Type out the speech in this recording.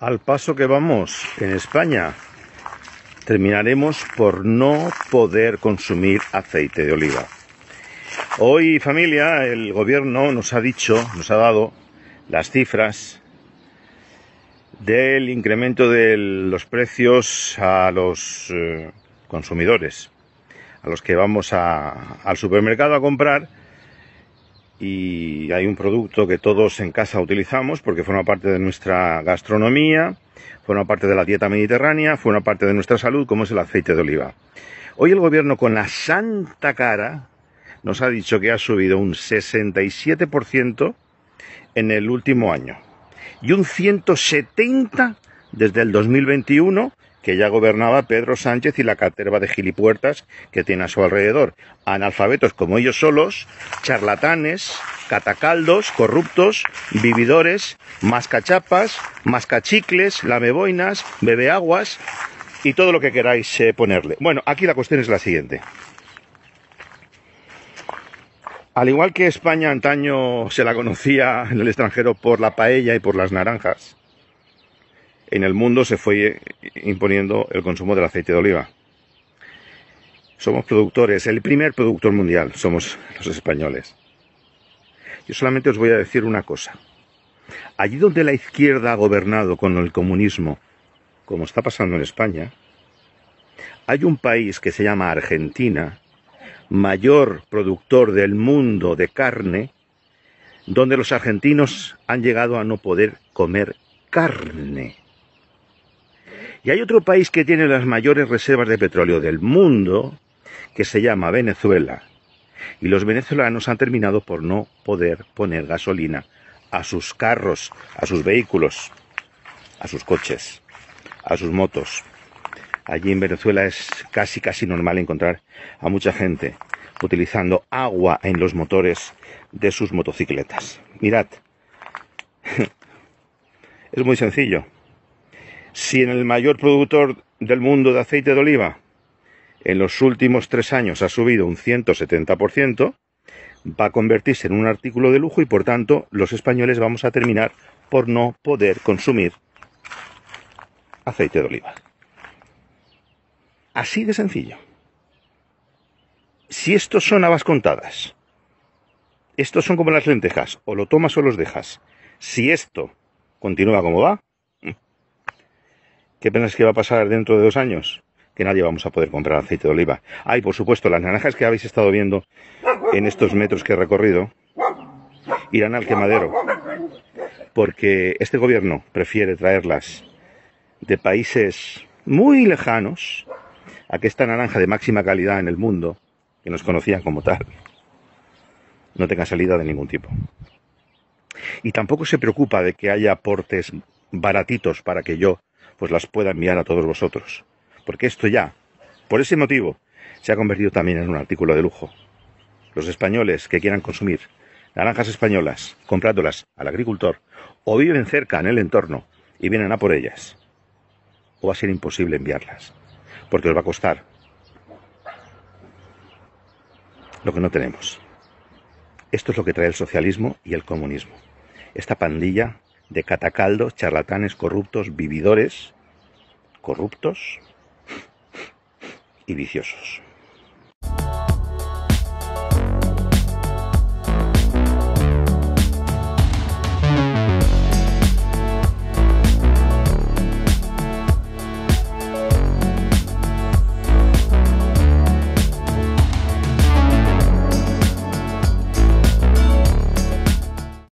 Al paso que vamos en España, terminaremos por no poder consumir aceite de oliva. Hoy, familia, el gobierno nos ha dicho, nos ha dado las cifras del incremento de los precios a los eh, consumidores, a los que vamos al supermercado a comprar y hay un producto que todos en casa utilizamos porque forma parte de nuestra gastronomía, forma parte de la dieta mediterránea, forma parte de nuestra salud, como es el aceite de oliva. Hoy el gobierno con la santa cara nos ha dicho que ha subido un 67% en el último año y un 170% desde el 2021 que ya gobernaba Pedro Sánchez y la caterva de gilipuertas que tiene a su alrededor. Analfabetos como ellos solos, charlatanes, catacaldos, corruptos, vividores, mascachapas, mascachicles, lameboinas, bebeaguas y todo lo que queráis eh, ponerle. Bueno, aquí la cuestión es la siguiente. Al igual que España antaño se la conocía en el extranjero por la paella y por las naranjas, en el mundo se fue imponiendo el consumo del aceite de oliva. Somos productores, el primer productor mundial somos los españoles. Yo solamente os voy a decir una cosa. Allí donde la izquierda ha gobernado con el comunismo, como está pasando en España, hay un país que se llama Argentina, mayor productor del mundo de carne, donde los argentinos han llegado a no poder comer carne. Y hay otro país que tiene las mayores reservas de petróleo del mundo, que se llama Venezuela. Y los venezolanos han terminado por no poder poner gasolina a sus carros, a sus vehículos, a sus coches, a sus motos. Allí en Venezuela es casi, casi normal encontrar a mucha gente utilizando agua en los motores de sus motocicletas. Mirad, es muy sencillo. Si en el mayor productor del mundo de aceite de oliva en los últimos tres años ha subido un 170%, va a convertirse en un artículo de lujo y por tanto los españoles vamos a terminar por no poder consumir aceite de oliva. Así de sencillo. Si estos son habas contadas, estos son como las lentejas, o lo tomas o los dejas. Si esto continúa como va, ¿Qué es que va a pasar dentro de dos años? Que nadie vamos a poder comprar aceite de oliva. Hay, por supuesto, las naranjas que habéis estado viendo en estos metros que he recorrido irán al quemadero. Porque este gobierno prefiere traerlas de países muy lejanos a que esta naranja de máxima calidad en el mundo, que nos conocían como tal, no tenga salida de ningún tipo. Y tampoco se preocupa de que haya aportes baratitos para que yo pues las pueda enviar a todos vosotros. Porque esto ya, por ese motivo, se ha convertido también en un artículo de lujo. Los españoles que quieran consumir naranjas españolas comprándolas al agricultor o viven cerca en el entorno y vienen a por ellas, o va a ser imposible enviarlas, porque os va a costar lo que no tenemos. Esto es lo que trae el socialismo y el comunismo. Esta pandilla de catacaldos, charlatanes corruptos, vividores, corruptos y viciosos.